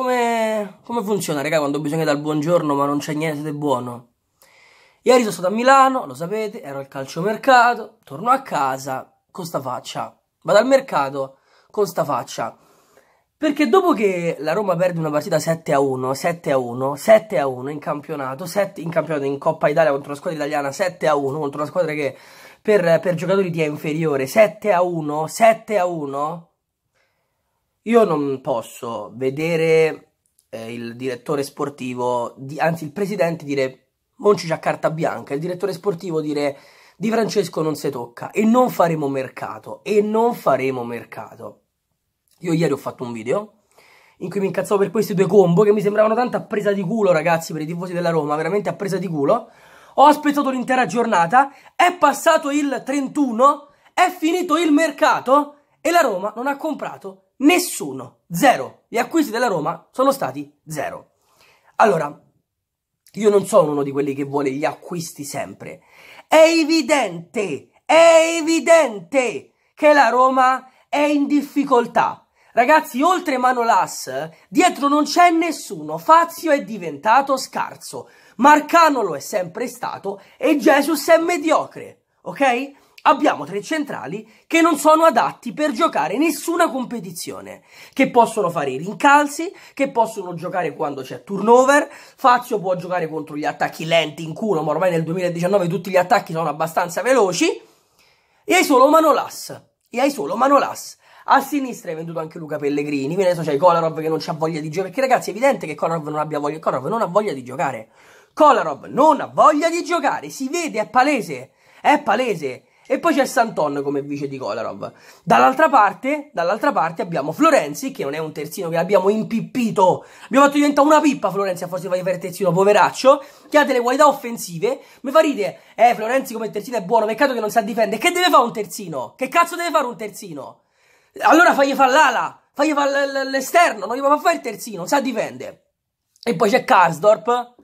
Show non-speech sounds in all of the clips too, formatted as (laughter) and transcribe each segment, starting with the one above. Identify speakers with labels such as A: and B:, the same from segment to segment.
A: come, come funziona, raga, quando bisogna dare il buongiorno ma non c'è niente di buono? Ieri sono stato a Milano, lo sapete, ero al calciomercato, torno a casa con sta faccia. Vado al mercato con sta faccia. Perché dopo che la Roma perde una partita 7 a 1, 7 a 1, 7 a 1 in campionato, 7 in campionato in Coppa Italia contro la squadra italiana, 7 a 1 contro una squadra che per, per giocatori ti è inferiore, 7 a 1, 7 a 1, io non posso vedere eh, il direttore sportivo, di, anzi il presidente dire Monci c'ha carta bianca, il direttore sportivo dire Di Francesco non si tocca e non faremo mercato, e non faremo mercato. Io ieri ho fatto un video in cui mi incazzavo per questi due combo che mi sembravano tanto a presa di culo ragazzi per i tifosi della Roma, veramente a presa di culo. Ho aspettato l'intera giornata, è passato il 31, è finito il mercato e la Roma non ha comprato Nessuno, zero. Gli acquisti della Roma sono stati zero. Allora, io non sono uno di quelli che vuole gli acquisti sempre. È evidente, è evidente che la Roma è in difficoltà. Ragazzi, oltre Manolas, dietro non c'è nessuno. Fazio è diventato scarso, Marcano lo è sempre stato e Jesus è mediocre, ok? abbiamo tre centrali che non sono adatti per giocare nessuna competizione, che possono fare i rincalzi, che possono giocare quando c'è turnover, Fazio può giocare contro gli attacchi lenti in culo, ma ormai nel 2019 tutti gli attacchi sono abbastanza veloci, e hai solo Manolas, e hai solo Manolas. A sinistra hai venduto anche Luca Pellegrini, quindi adesso c'è Kolarov che non ha voglia di giocare, perché ragazzi è evidente che Kolarov non abbia voglia, Kolarov non ha voglia di giocare. Kolarov non ha voglia di giocare, si vede, è palese, è palese. E poi c'è Santon come vice di Kolarov. Dall'altra parte, dall'altra parte abbiamo Florenzi, che non è un terzino che l'abbiamo impippito. Abbiamo fatto diventare una pippa Florenzi a forza di fare terzino, poveraccio, che ha delle qualità offensive. Mi fa ridere, eh, Florenzi come terzino è buono, peccato che non sa difendere. Che deve fare un terzino? Che cazzo deve fare un terzino? Allora fagli fare l'ala, fagli fare l'esterno, non gli fa fare il terzino, sa difendere. E poi c'è Karsdorp,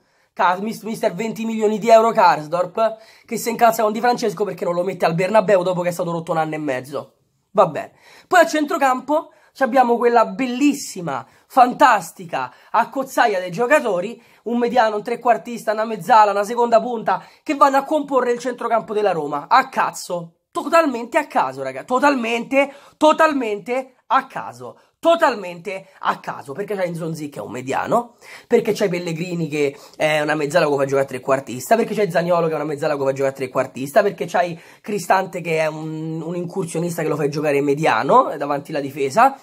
A: mister 20 milioni di euro Karsdorp, che si incazza con Di Francesco perché non lo mette al Bernabeu dopo che è stato rotto un anno e mezzo. Va bene. Poi a centrocampo abbiamo quella bellissima, fantastica accozzaia dei giocatori, un mediano, un trequartista, una mezzala, una seconda punta, che vanno a comporre il centrocampo della Roma. A cazzo. Totalmente a caso, raga. Totalmente, totalmente a caso totalmente a caso, perché c'è Zonzi che è un mediano, perché c'è Pellegrini che è una mezzala che fa giocare trequartista, perché c'è Zagnolo che è una mezzala che fa giocare trequartista, perché c'hai Cristante che è un, un incursionista che lo fa giocare mediano eh, davanti alla difesa,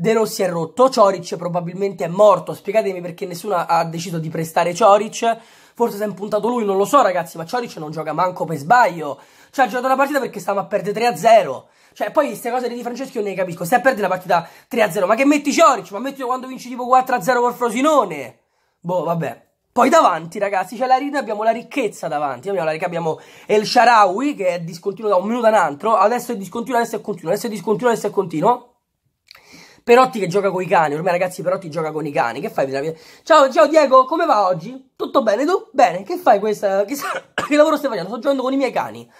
A: De Rossi è rotto, Cioric probabilmente è morto, spiegatemi perché nessuno ha deciso di prestare Cioric, forse si è impuntato lui, non lo so ragazzi, ma Cioric non gioca manco per sbaglio, cioè ha giocato la partita perché stava a perdere 3-0, cioè poi queste cose di Franceschi io ne capisco, stai a perdere la partita 3-0, ma che metti Cioric, ma metti quando vinci tipo 4-0 col Frosinone, boh vabbè. Poi davanti, ragazzi, c'è la, noi abbiamo la ricchezza davanti. Abbiamo, la, abbiamo El Sharawi, che è discontinuo da un minuto all'altro. Adesso è discontinuo, adesso è continuo, adesso è discontinuo, adesso è continuo. Perotti che gioca con i cani, ormai ragazzi Perotti gioca con i cani, che fai? Ciao, ciao Diego, come va oggi? Tutto bene tu? Bene, che fai questa, che, (coughs) che lavoro stai facendo? Sto giocando con i miei cani.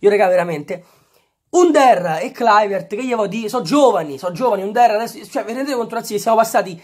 A: Io raga veramente... Under e Clivert, che gli avevo di... sono giovani, sono giovani, Under adesso, cioè vi rendete conto ragazzi che siamo passati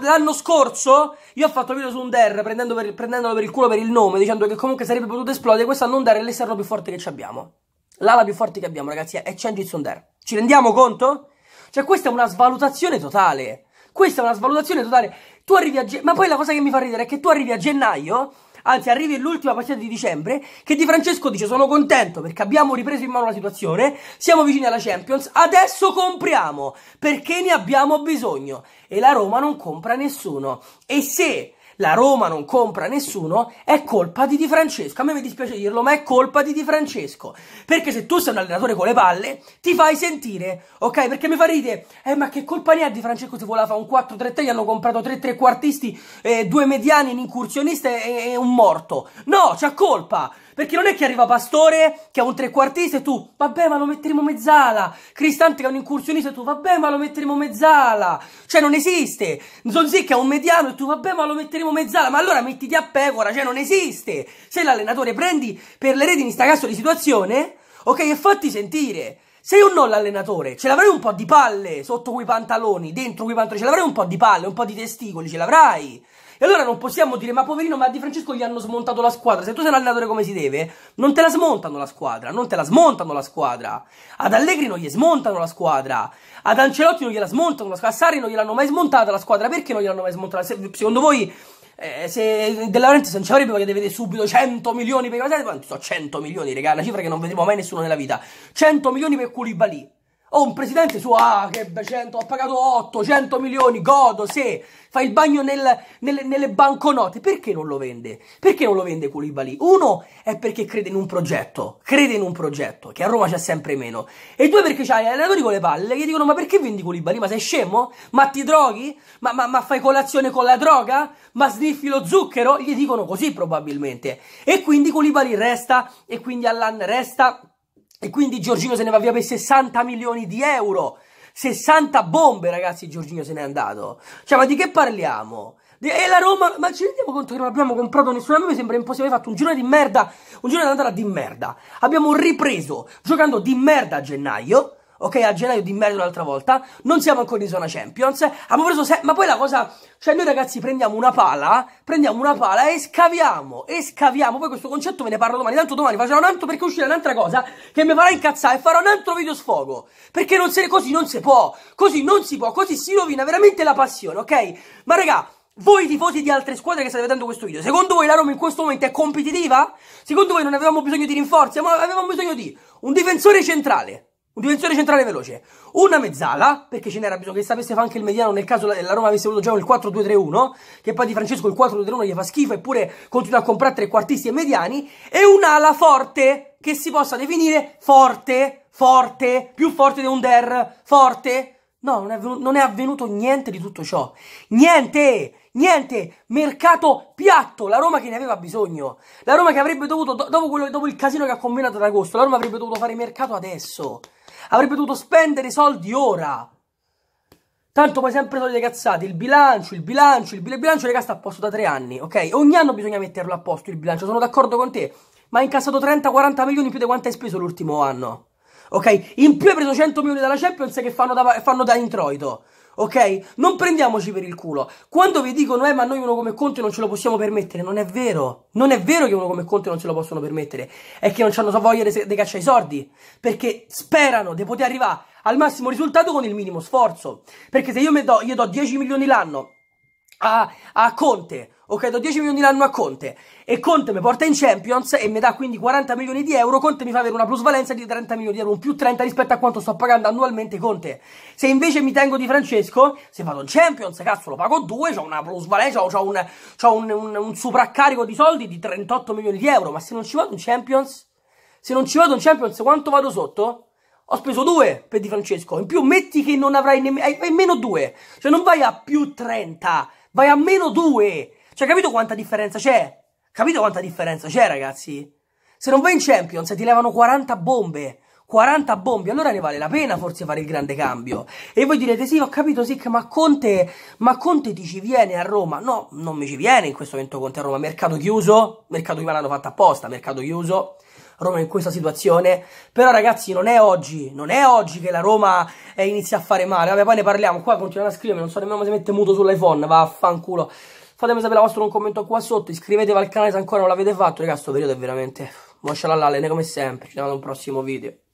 A: l'anno scorso io ho fatto video su Under prendendo per, prendendolo per il culo per il nome, dicendo che comunque sarebbe potuto esplodere, quest'anno Under è l'esterno più forte che abbiamo, l'ala più forte che abbiamo ragazzi è Cengis Under, ci rendiamo conto? Cioè, questa è una svalutazione totale. Questa è una svalutazione totale. Tu arrivi a. Ge- ma poi la cosa che mi fa ridere è che tu arrivi a gennaio. Anzi, arrivi l'ultima partita di dicembre. Che Di Francesco dice: Sono contento perché abbiamo ripreso in mano la situazione. Siamo vicini alla Champions. Adesso compriamo perché ne abbiamo bisogno. E la Roma non compra nessuno. E se la Roma non compra nessuno, è colpa di Di Francesco. A me mi dispiace dirlo, ma è colpa di Di Francesco. Perché se tu sei un allenatore con le palle, ti fai sentire, ok? Perché mi farete, eh ma che colpa ne ha Di Francesco se voleva fare un 4-3-3, gli hanno comprato 3 trequartisti, eh, due mediani, un incursionista e, e un morto. No, c'ha colpa! Perché non è che arriva Pastore, che è un trequartista, e tu, vabbè, ma lo metteremo mezzala. Cristante, che è un incursionista, e tu, vabbè, ma lo metteremo mezzala. Cioè, non esiste. Zonzi, che è un mediano, e tu, vabbè, ma lo metteremo abbiamo mezzala, ma allora mettiti a pecora, cioè non esiste. Sei l'allenatore prendi per le reti in sta cazzo di situazione, ok, e fatti sentire. Sei o no l'allenatore? Ce l'avrai un po' di palle sotto quei pantaloni, dentro quei pantaloni, ce l'avrai un po' di palle, un po' di testicoli, ce l'avrai. E allora non possiamo dire, ma poverino, ma a Di Francesco gli hanno smontato la squadra. Se tu sei un allenatore come si deve, non te la smontano la squadra, non te la smontano la squadra. Ad Allegri non gli smontano la squadra, ad Ancelotti non gliela smontano la squadra, a Sari non gliel'hanno mai smontata la squadra. Perché non gliel'hanno mai smontata? Secondo voi eh, se De Laurentiis non ci avrebbe perché deve vedere subito 100 milioni per Kvaratskhelia, quanti sono 100 milioni, regà, una cifra che non vedremo mai nessuno nella vita. 100 milioni per Koulibaly. Ho un presidente su, ah, che 100, ho pagato 800 milioni, godo, se fa il bagno nel, nelle, nelle, banconote. Perché non lo vende? Perché non lo vende Koulibaly? Uno è perché crede in un progetto, crede in un progetto, che a Roma c'è sempre meno. E due perché c'hai allenatori con le palle che dicono, ma perché vendi Koulibaly? Ma sei scemo? Ma ti droghi? Ma, ma, ma fai colazione con la droga? Ma sniffi lo zucchero? Gli dicono così probabilmente. E quindi Koulibaly resta, e quindi Allan resta e quindi Giorgino se ne va via per 60 milioni di euro. 60 bombe, ragazzi, Giorgino se n'è andato. Cioè, ma di che parliamo? E la Roma, ma ci rendiamo conto che non abbiamo comprato nessuno? A me sembra impossibile. Abbiamo fatto un giro di merda, un giro di andata di merda. Abbiamo ripreso giocando di merda a gennaio ok, a gennaio di merito l'altra volta, non siamo ancora in zona Champions, abbiamo preso, se- ma poi la cosa, cioè noi ragazzi prendiamo una pala, prendiamo una pala e scaviamo, e scaviamo, poi questo concetto ve ne parlo domani, tanto domani facciamo un altro perché uscirà un'altra cosa che mi farà incazzare e farò un altro video sfogo, perché non se, così non si può, così non si può, così si rovina veramente la passione, ok? Ma raga, voi tifosi di altre squadre che state vedendo questo video, secondo voi la Roma in questo momento è competitiva? Secondo voi non avevamo bisogno di rinforzi, ma avevamo bisogno di un difensore centrale, un difensore centrale veloce. Una mezzala, perché ce n'era bisogno che sapesse fare anche il mediano nel caso la, Roma avesse avuto già il 4-2-3-1, che poi di Francesco il 4-2-3-1 gli fa schifo eppure continua a comprare tre quartisti e mediani. E un'ala forte, che si possa definire forte, forte, più forte di un der, forte. No, non è, avvenuto, non è avvenuto niente di tutto ciò. Niente! Niente, mercato piatto, la Roma che ne aveva bisogno, la Roma che avrebbe dovuto, dopo, quello, dopo il casino che ha combinato ad agosto, la Roma avrebbe dovuto fare mercato adesso. Avrebbe dovuto spendere i soldi ora. Tanto poi sempre solite cazzate, il bilancio, il bilancio, il, bilancio regà sta a posto da tre anni, ok? Ogni anno bisogna metterlo a posto il bilancio, sono d'accordo con te, ma hai incassato 30-40 milioni in più di quanto hai speso l'ultimo anno, ok? In più hai preso 100 milioni dalla Champions che fanno da, fanno da introito, ok? Non prendiamoci per il culo. Quando vi dicono, eh, ma noi uno come Conte non ce lo possiamo permettere, non è vero. Non è vero che uno come Conte non ce lo possono permettere. È che non hanno voglia di cacciare i soldi. Perché sperano di poter arrivare al massimo risultato con il minimo sforzo. Perché se io do, gli do 10 milioni l'anno a, a Conte ok, do 10 milioni l'anno a Conte e Conte mi porta in Champions e mi dà quindi 40 milioni di euro, Conte mi fa avere una plusvalenza di 30 milioni di euro, un più 30 rispetto a quanto sto pagando annualmente Conte. Se invece mi tengo di Francesco, se vado in Champions, cazzo, lo pago 2, ho una plusvalenza, ho un, un, un, un sovraccarico di soldi di 38 milioni di euro, ma se non ci vado in Champions, se non ci vado in Champions, quanto vado sotto? ho speso 2 per Di Francesco. In più, metti che non avrai nemmeno. Hai, meno 2. Cioè, non vai a più 30, vai a meno 2. Cioè, capito quanta differenza c'è? Capito quanta differenza c'è, ragazzi? Se non vai in Champions se ti levano 40 bombe, 40 bombe, allora ne vale la pena forse fare il grande cambio. E voi direte, sì, ho capito, Sic, ma Conte, ma Conte ti ci viene a Roma? No, non mi ci viene in questo momento Conte a Roma. Mercato chiuso, mercato che l'hanno fatto apposta, mercato chiuso. Roma in questa situazione. Però, ragazzi, non è oggi, non è oggi che la Roma eh, inizia a fare male. Vabbè, poi ne parliamo. Qua continuano a scrivermi, non so nemmeno se mette muto sull'iPhone, vaffanculo. Fatemi sapere la vostra un commento qua sotto. Iscrivetevi al canale se ancora non l'avete fatto. Ragazzi, questo periodo è veramente... Mosciala l'alene come sempre. Ci vediamo ad un prossimo video.